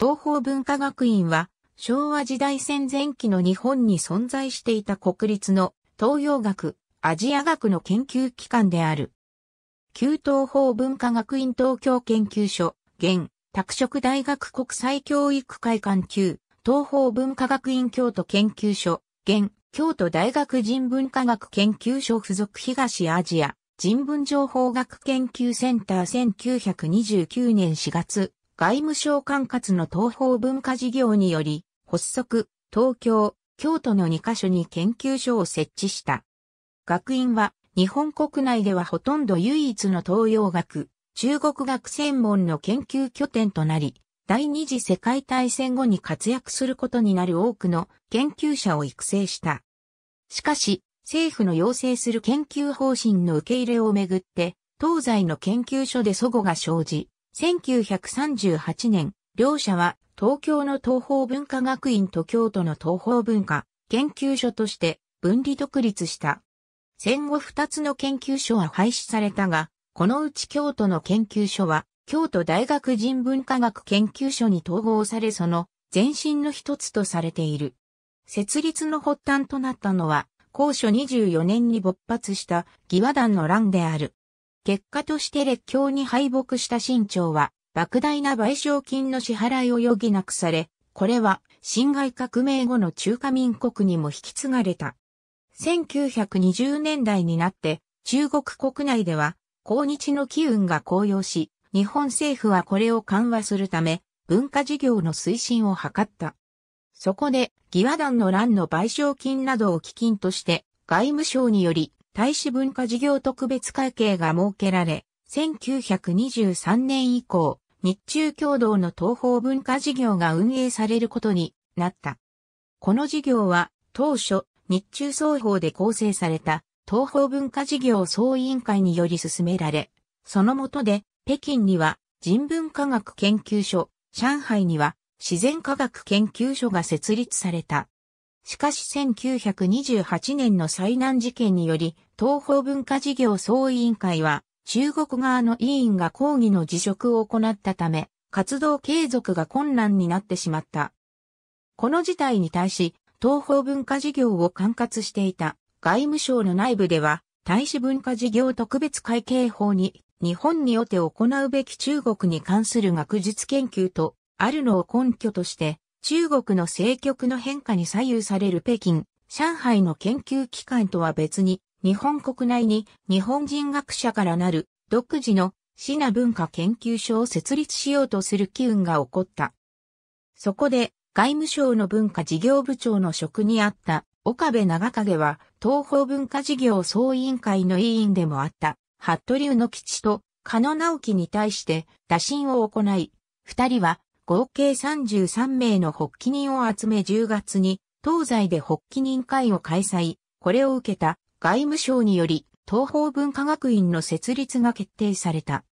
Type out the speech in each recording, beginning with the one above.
東方文化学院は、昭和時代戦前期の日本に存在していた国立の東洋学、アジア学の研究機関である。旧東方文化学院東京研究所、現、拓殖大学国際教育会館旧、東方文化学院京都研究所、現、京都大学人文科学研究所附属東アジア人文情報学研究センター1929年4月外務省管轄の東方文化事業により、発足、東京、京都の2カ所に研究所を設置した。学院は、日本国内ではほとんど唯一の東洋学、中国学専門の研究拠点となり、第二次世界大戦後に活躍することになる多くの研究者を育成した。しかし、政府の要請する研究方針の受け入れをめぐって、東西の研究所で祖母が生じ、1938年、両者は東京の東方文化学院と京都の東方文化研究所として分離独立した。戦後2つの研究所は廃止されたが、このうち京都の研究所は京都大学人文科学研究所に統合されその前身の一つとされている。設立の発端となったのは、高所24年に勃発した義和団の乱である。結果として列強に敗北した清朝は、莫大な賠償金の支払いを余儀なくされ、これは、辛亥革命後の中華民国にも引き継がれた。1920年代になって、中国国内では、抗日の機運が高揚し、日本政府はこれを緩和するため、文化事業の推進を図った。そこで、義和団の乱の賠償金などを基金として、外務省により、大使文化事業特別会計が設けられ、1923年以降、日中共同の東方文化事業が運営されることになった。この事業は、当初、日中双方で構成された東方文化事業総委員会により進められ、その下で、北京には人文科学研究所、上海には自然科学研究所が設立された。しかし1928年の災難事件により、東方文化事業総委員会は、中国側の委員が抗議の辞職を行ったため、活動継続が困難になってしまった。この事態に対し、東方文化事業を管轄していた外務省の内部では、大使文化事業特別会計法に、日本において行うべき中国に関する学術研究と、あるのを根拠として、中国の政局の変化に左右される北京、上海の研究機関とは別に、日本国内に日本人学者からなる独自のシナ文化研究所を設立しようとする機運が起こった。そこで外務省の文化事業部長の職にあった岡部長影は東方文化事業総委員会の委員でもあった服部宇野吉と加野直樹に対して打診を行い、二人は合計33名の発起人を集め10月に東西で発起人会を開催。これを受けた外務省により東方文化学院の設立が決定された。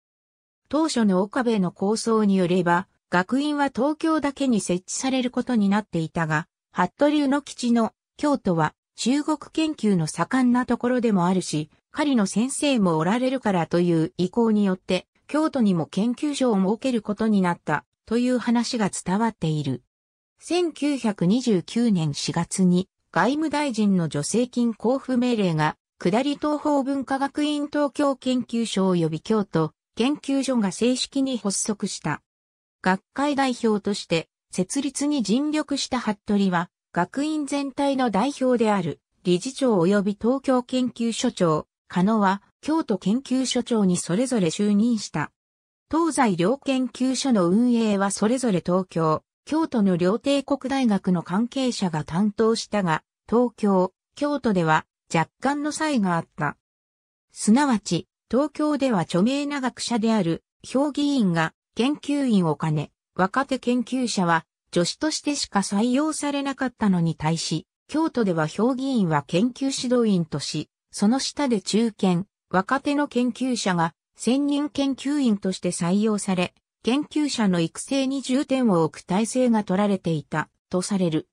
当初の岡部の構想によれば、学院は東京だけに設置されることになっていたが、服部の基地の京都は中国研究の盛んなところでもあるし、狩りの先生もおられるからという意向によって、京都にも研究所を設けることになった。という話が伝わっている。1929年4月に外務大臣の助成金交付命令が下り東方文化学院東京研究所及び京都研究所が正式に発足した。学会代表として設立に尽力した服部は学院全体の代表である理事長及び東京研究所長、加野は京都研究所長にそれぞれ就任した。東西両研究所の運営はそれぞれ東京、京都の両帝国大学の関係者が担当したが、東京、京都では若干の差異があった。すなわち、東京では著名な学者である、評議員が研究員を兼ね、若手研究者は助手としてしか採用されなかったのに対し、京都では評議員は研究指導員とし、その下で中堅、若手の研究者が専任研究員として採用され、研究者の育成に重点を置く体制が取られていた、とされる。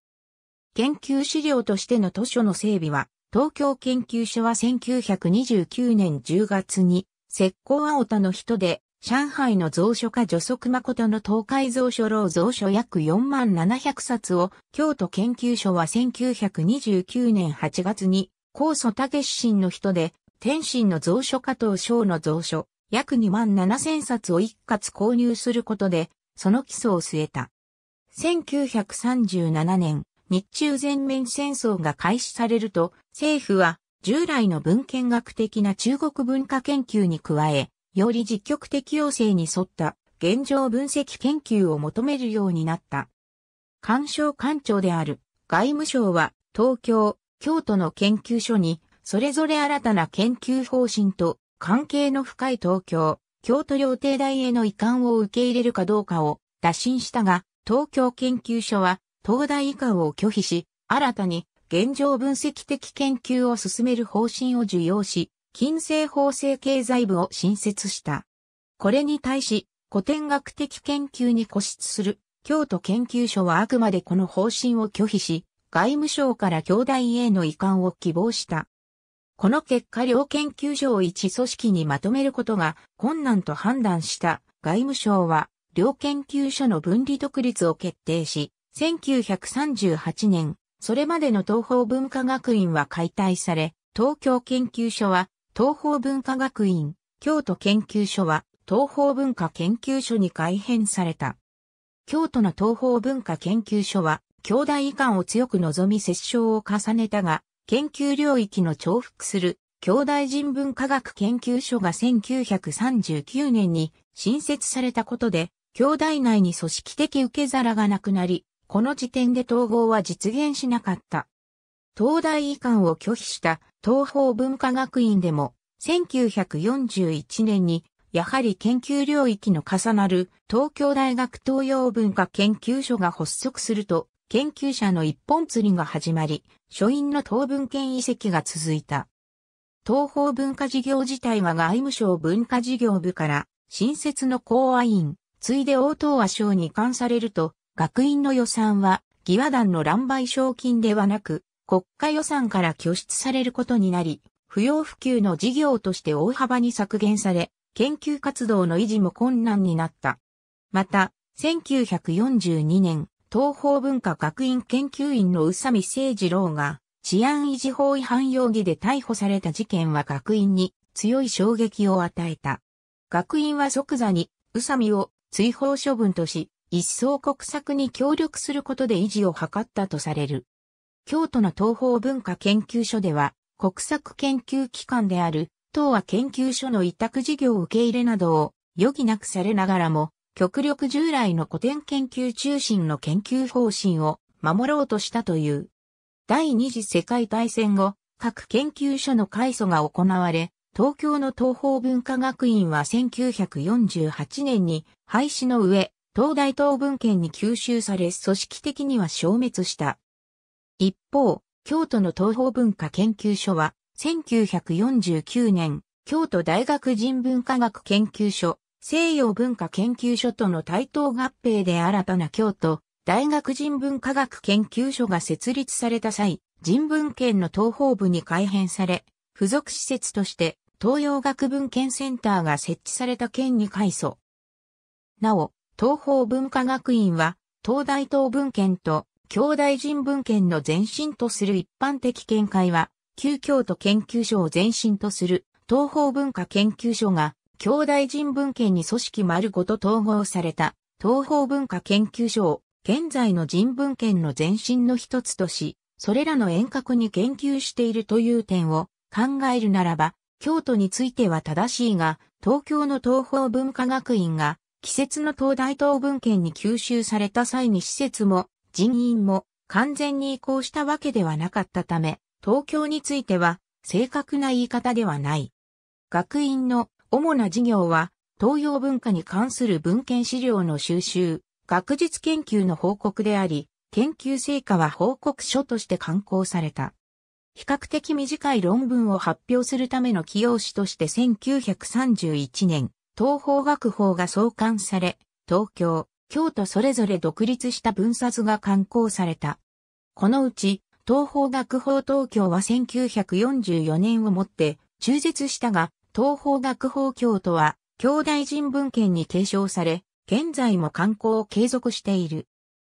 研究資料としての図書の整備は、東京研究所は1929年10月に、石膏青田の人で、上海の蔵書家女足誠の東海蔵書老蔵書約4万700冊を、京都研究所は1929年8月に、高祖武新の人で、天津の蔵書加藤章の蔵書、約2万7000冊を一括購入することで、その基礎を据えた。1937年、日中全面戦争が開始されると、政府は従来の文献学的な中国文化研究に加え、より実極的要請に沿った現状分析研究を求めるようになった。官省官庁である外務省は東京、京都の研究所に、それぞれ新たな研究方針と関係の深い東京、京都料亭大への移管を受け入れるかどうかを打診したが、東京研究所は東大移管を拒否し、新たに現状分析的研究を進める方針を受容し、金星法制経済部を新設した。これに対し、古典学的研究に固執する京都研究所はあくまでこの方針を拒否し、外務省から京大への移管を希望した。この結果両研究所を一組織にまとめることが困難と判断した外務省は両研究所の分離独立を決定し、1938年、それまでの東方文化学院は解体され、東京研究所は東方文化学院、京都研究所は東方文化研究所に改編された。京都の東方文化研究所は、兄弟遺憾を強く望み折衝を重ねたが、研究領域の重複する兄弟人文科学研究所が1939年に新設されたことで、兄弟内に組織的受け皿がなくなり、この時点で統合は実現しなかった。東大遺憾を拒否した東方文化学院でも、1941年に、やはり研究領域の重なる東京大学東洋文化研究所が発足すると、研究者の一本釣りが始まり、書院の東文献遺跡が続いた。東方文化事業自体は外務省文化事業部から新設の公安院、ついで大東和省に移管されると、学院の予算は、義和団の乱売賞金ではなく、国家予算から拠出されることになり、不要不急の事業として大幅に削減され、研究活動の維持も困難になった。また、1942年、東方文化学院研究員の宇佐美誠二郎が治安維持法違反容疑で逮捕された事件は学院に強い衝撃を与えた。学院は即座に宇佐美を追放処分とし、一層国策に協力することで維持を図ったとされる。京都の東方文化研究所では、国策研究機関である、東和研究所の委託事業受け入れなどを余儀なくされながらも、極力従来の古典研究中心の研究方針を守ろうとしたという。第二次世界大戦後、各研究所の改組が行われ、東京の東方文化学院は1948年に廃止の上、東大東文献に吸収され組織的には消滅した。一方、京都の東方文化研究所は1949年、京都大学人文科学研究所西洋文化研究所との対等合併で新たな京都大学人文科学研究所が設立された際、人文圏の東方部に改編され、付属施設として東洋学文献センターが設置された県に改装。なお、東方文化学院は、東大東文献と京大人文献の前身とする一般的見解は、旧京都研究所を前身とする東方文化研究所が京大人文研に組織丸ごと統合された東方文化研究所を現在の人文研の前身の一つとし、それらの遠隔に研究しているという点を考えるならば、京都については正しいが、東京の東方文化学院が、季節の東大東文献に吸収された際に施設も人員も完全に移行したわけではなかったため、東京については正確な言い方ではない。学院の主な事業は、東洋文化に関する文献資料の収集、学術研究の報告であり、研究成果は報告書として刊行された。比較的短い論文を発表するための起用紙として1931年、東方学法が創刊され、東京、京都それぞれ独立した文冊が刊行された。このうち、東方学法東京は1944年をもって中絶したが、東方学法教とは、兄弟人文献に継承され、現在も観光を継続している。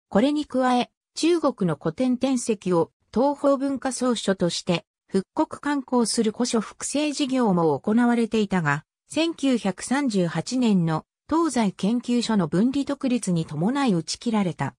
これに加え、中国の古典典籍を東方文化総書として復刻観光する古書複製事業も行われていたが、1938年の東西研究所の分離独立に伴い打ち切られた。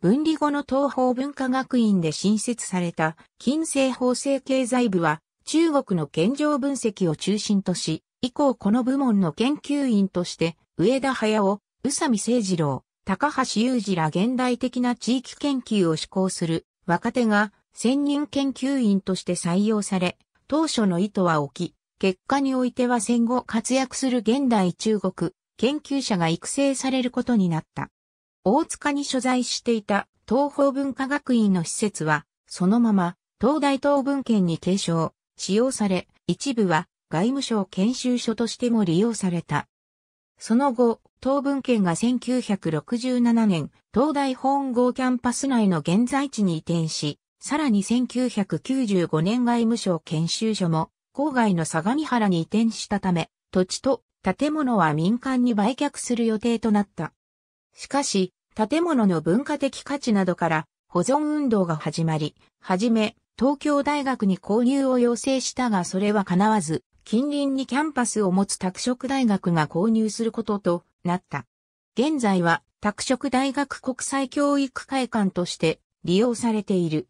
分離後の東方文化学院で新設された近世法制経済部は中国の現状分析を中心とし、以降この部門の研究員として、上田駿、宇佐美誠二郎、高橋雄二ら現代的な地域研究を施行する若手が専任研究員として採用され、当初の意図は置き、結果においては戦後活躍する現代中国研究者が育成されることになった。大塚に所在していた東方文化学院の施設は、そのまま東大東文献に継承、使用され、一部は外務省研修所としても利用された。その後、東文県が1967年、東大本郷キャンパス内の現在地に移転し、さらに1995年外務省研修所も、郊外の相模原に移転したため、土地と建物は民間に売却する予定となった。しかし、建物の文化的価値などから保存運動が始まり、はじめ東京大学に購入を要請したがそれは叶わず、近隣にキャンパスを持つ拓殖大学が購入することとなった。現在は拓殖大学国際教育会館として利用されている。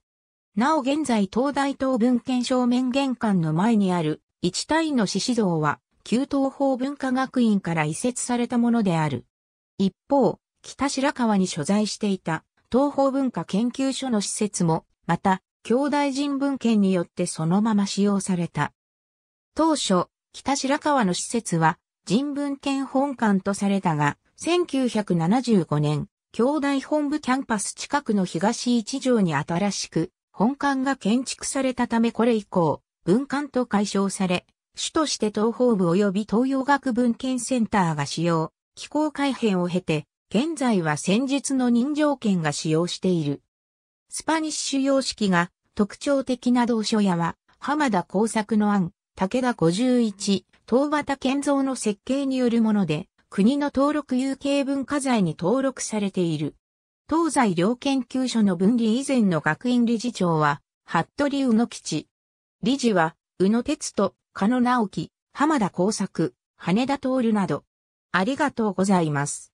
なお現在東大東文献正面玄関の前にある一体の獅子像は旧東方文化学院から移設されたものである。一方、北白川に所在していた東方文化研究所の施設も、また兄弟人文献によってそのまま使用された。当初、北白川の施設は人文献本館とされたが、1975年、兄弟本部キャンパス近くの東一条に新しく、本館が建築されたためこれ以降、文館と解消され、主として東方部及び東洋学文献センターが使用、気候改変を経て、現在は先日の人情券が使用している。スパニッシュ様式が特徴的な同書屋は、浜田工作の案、武田51、東畑健造の設計によるもので、国の登録有形文化財に登録されている。東西両研究所の分離以前の学院理事長は、服部宇野吉。理事は、宇野哲人、加野直樹、浜田工作、羽田徹など。ありがとうございます。